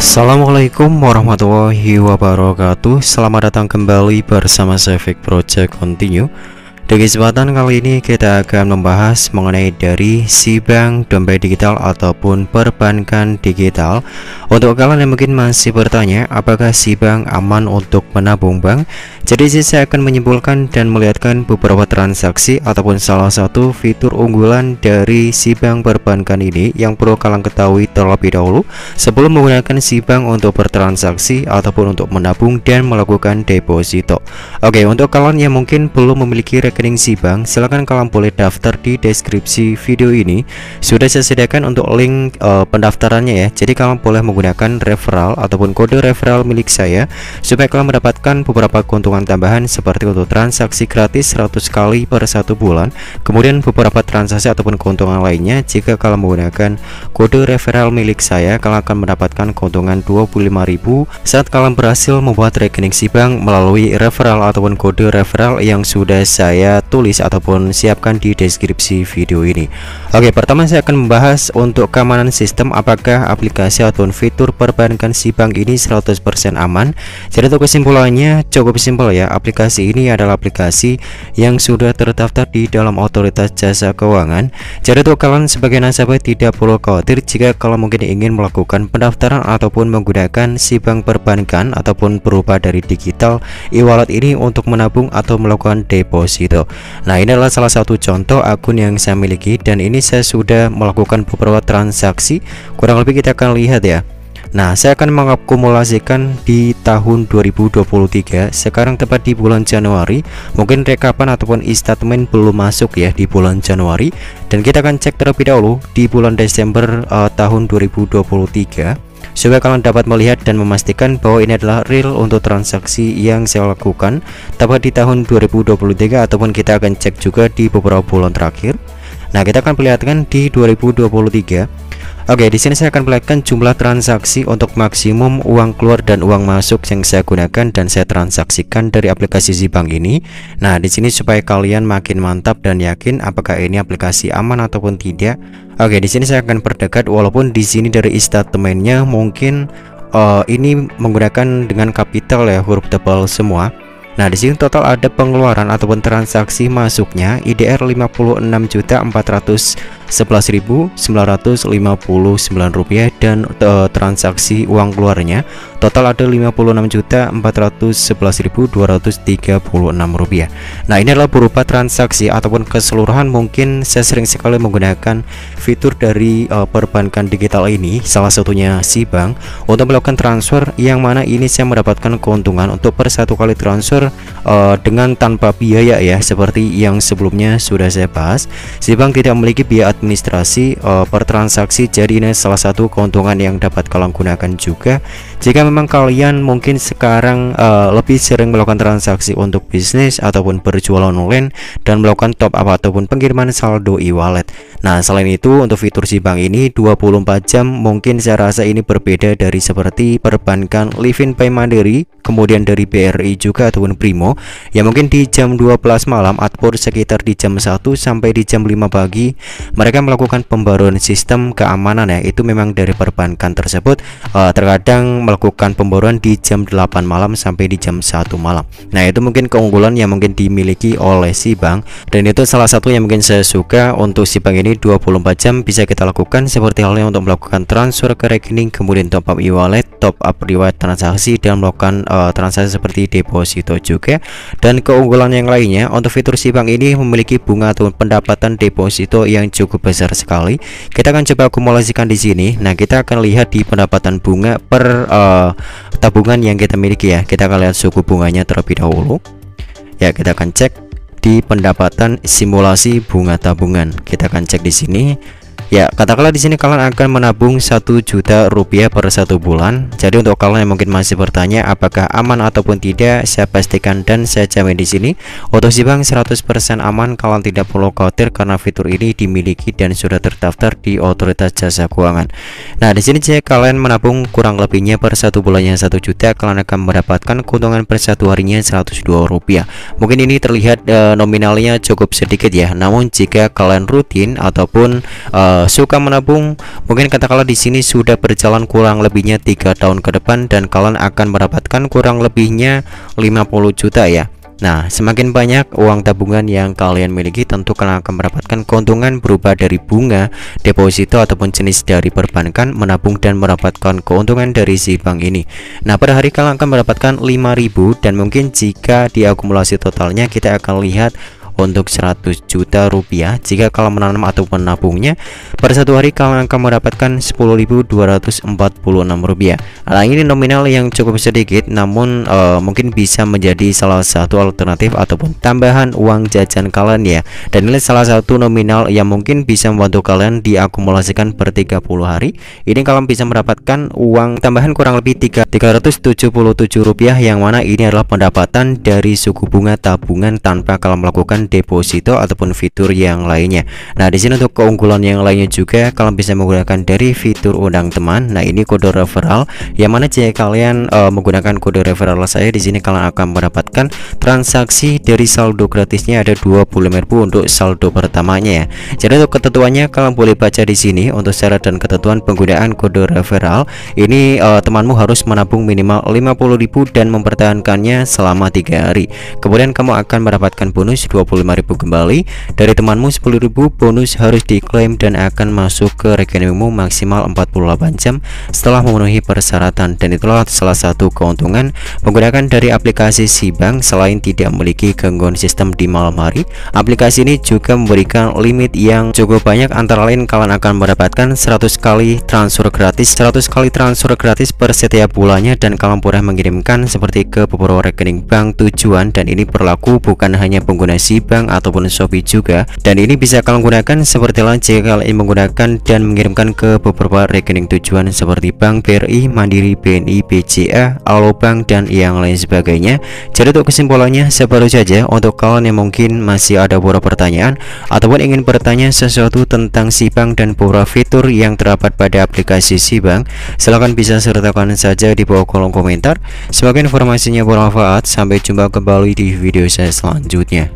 Assalamualaikum warahmatullahi wabarakatuh Selamat datang kembali bersama Civic Project Continue Di kesempatan kali ini kita akan membahas mengenai dari si bank dompet digital ataupun perbankan digital Untuk kalian yang mungkin masih bertanya apakah si bank aman untuk menabung bank jadi sih saya akan menyimpulkan dan melihatkan beberapa transaksi ataupun salah satu fitur unggulan dari si bank perbankan ini yang perlu kalian ketahui terlebih dahulu sebelum menggunakan si bank untuk bertransaksi ataupun untuk menabung dan melakukan deposito. Oke, untuk kalian yang mungkin belum memiliki rekening si bank, silahkan kalian boleh daftar di deskripsi video ini. Sudah saya sediakan untuk link uh, pendaftarannya ya. Jadi kalian boleh menggunakan referral ataupun kode referral milik saya supaya kalian mendapatkan beberapa keuntungan keuntungan tambahan seperti untuk transaksi gratis 100 kali per satu bulan, kemudian beberapa transaksi ataupun keuntungan lainnya jika kalian menggunakan kode referral milik saya, kalian akan mendapatkan keuntungan 25.000 saat kalian berhasil membuat rekening si bank melalui referral ataupun kode referral yang sudah saya tulis ataupun siapkan di deskripsi video ini. Oke, pertama saya akan membahas untuk keamanan sistem apakah aplikasi ataupun fitur perbankan si bank ini 100% aman. Jadi untuk kesimpulannya cukup simpul example ya aplikasi ini adalah aplikasi yang sudah terdaftar di dalam otoritas jasa keuangan jadi tuh kalian sebagai nasabah tidak perlu khawatir jika kalau mungkin ingin melakukan pendaftaran ataupun menggunakan si bank perbankan ataupun berupa dari digital e-wallet ini untuk menabung atau melakukan deposito nah ini adalah salah satu contoh akun yang saya miliki dan ini saya sudah melakukan beberapa transaksi kurang lebih kita akan lihat ya Nah saya akan mengakumulasikan di tahun 2023 sekarang tepat di bulan Januari mungkin rekapan ataupun statement belum masuk ya di bulan Januari dan kita akan cek terlebih dahulu di bulan Desember uh, tahun 2023 supaya kalian dapat melihat dan memastikan bahwa ini adalah real untuk transaksi yang saya lakukan tepat di tahun 2023 ataupun kita akan cek juga di beberapa bulan terakhir nah kita akan perlihatkan di 2023 Oke, di sini saya akan melihatkan jumlah transaksi untuk maksimum uang keluar dan uang masuk yang saya gunakan dan saya transaksikan dari aplikasi Zibang ini. Nah, di sini supaya kalian makin mantap dan yakin apakah ini aplikasi aman ataupun tidak. Oke, di sini saya akan perdekat walaupun di sini dari statementnya mungkin uh, ini menggunakan dengan kapital ya huruf tebal semua. Nah, di sini total ada pengeluaran ataupun transaksi masuknya IDR 56.411.959 rupiah dan e, transaksi uang keluarnya total ada 56.411.236 rupiah. Nah, ini adalah berupa transaksi ataupun keseluruhan mungkin saya sering sekali menggunakan fitur dari e, perbankan digital ini, salah satunya si bank untuk melakukan transfer yang mana ini saya mendapatkan keuntungan untuk per satu kali transfer uh, dengan tanpa biaya ya seperti yang sebelumnya sudah saya bahas si bank tidak memiliki biaya administrasi uh, per transaksi jadi ini salah satu keuntungan yang dapat kalian gunakan juga jika memang kalian mungkin sekarang uh, lebih sering melakukan transaksi untuk bisnis ataupun berjualan online dan melakukan top up ataupun pengiriman saldo e-wallet nah selain itu untuk fitur si bank ini 24 jam mungkin saya rasa ini berbeda dari seperti perbankan Livin Pay Mandiri kemudian dari BRI juga ataupun Primo ya mungkin di jam 12 malam ataupun sekitar di jam 1 sampai di jam 5 pagi mereka melakukan pembaruan sistem keamanan ya itu memang dari perbankan tersebut uh, terkadang melakukan pembaruan di jam 8 malam sampai di jam 1 malam nah itu mungkin keunggulan yang mungkin dimiliki oleh si bank dan itu salah satu yang mungkin saya suka untuk si bank ini 24 jam bisa kita lakukan seperti halnya untuk melakukan transfer ke rekening kemudian top up e-wallet top up riwayat transaksi dan melakukan uh, transaksi seperti deposito juga ya. dan keunggulan yang lainnya untuk fitur si ini memiliki bunga atau pendapatan deposito yang cukup besar sekali kita akan coba akumulasikan di sini nah kita akan lihat di pendapatan bunga per uh, tabungan yang kita miliki ya kita akan lihat suku bunganya terlebih dahulu ya kita akan cek di pendapatan simulasi bunga tabungan kita akan cek di sini Ya, katakanlah di sini kalian akan menabung satu juta rupiah per satu bulan. Jadi untuk kalian yang mungkin masih bertanya apakah aman ataupun tidak, saya pastikan dan saya jamin di sini untuk si bank 100% aman kalian tidak perlu khawatir karena fitur ini dimiliki dan sudah terdaftar di otoritas jasa keuangan. Nah, di sini jika kalian menabung kurang lebihnya per satu bulannya satu juta, kalian akan mendapatkan keuntungan per satu harinya 102 rupiah. Mungkin ini terlihat e, nominalnya cukup sedikit ya, namun jika kalian rutin ataupun e, Eh, suka menabung mungkin katakanlah di sini sudah berjalan kurang lebihnya tiga tahun ke depan dan kalian akan mendapatkan kurang lebihnya 50 juta ya Nah, semakin banyak uang tabungan yang kalian miliki, tentu kalian akan mendapatkan keuntungan berupa dari bunga, deposito ataupun jenis dari perbankan menabung dan mendapatkan keuntungan dari si bank ini. Nah, pada hari kalian akan mendapatkan 5000 dan mungkin jika diakumulasi totalnya kita akan lihat untuk 100 juta rupiah jika kalian menanam atau menabungnya pada satu hari kalian akan mendapatkan 10.246 rupiah nah ini nominal yang cukup sedikit namun uh, mungkin bisa menjadi salah satu alternatif ataupun tambahan uang jajan kalian ya dan ini salah satu nominal yang mungkin bisa membantu kalian diakumulasikan per 30 hari ini kalian bisa mendapatkan uang tambahan kurang lebih 3, 377 rupiah yang mana ini adalah pendapatan dari suku bunga tabungan tanpa kalian melakukan deposito ataupun fitur yang lainnya nah di sini untuk keunggulan yang lainnya juga kalian bisa menggunakan dari fitur undang teman nah ini kode referral yang mana jika kalian uh, menggunakan kode referral saya di sini kalian akan mendapatkan transaksi dari saldo gratisnya ada 20 ribu untuk saldo pertamanya ya jadi untuk ketentuannya kalian boleh baca di sini untuk syarat dan ketentuan penggunaan kode referral ini uh, temanmu harus menabung minimal 50.000 dan mempertahankannya selama 3 hari kemudian kamu akan mendapatkan bonus 20 25.000 kembali dari temanmu 10.000 bonus harus diklaim dan akan masuk ke rekeningmu maksimal 48 jam setelah memenuhi persyaratan dan itulah salah satu keuntungan menggunakan dari aplikasi Sibang selain tidak memiliki gangguan sistem di malam hari aplikasi ini juga memberikan limit yang cukup banyak antara lain kalian akan mendapatkan 100 kali transfer gratis 100 kali transfer gratis per setiap bulannya dan kalian boleh mengirimkan seperti ke beberapa rekening bank tujuan dan ini berlaku bukan hanya pengguna Sibang Bank ataupun Shopee juga dan ini bisa kalian gunakan seperti lain jika kalian menggunakan dan mengirimkan ke beberapa rekening tujuan seperti Bank BRI, Mandiri, BNI, BCA, Alobank dan yang lain sebagainya jadi untuk kesimpulannya sebaru saja untuk kalian yang mungkin masih ada beberapa pertanyaan ataupun ingin bertanya sesuatu tentang si bank dan beberapa fitur yang terdapat pada aplikasi si bank silahkan bisa sertakan saja di bawah kolom komentar semoga informasinya bermanfaat sampai jumpa kembali di video saya selanjutnya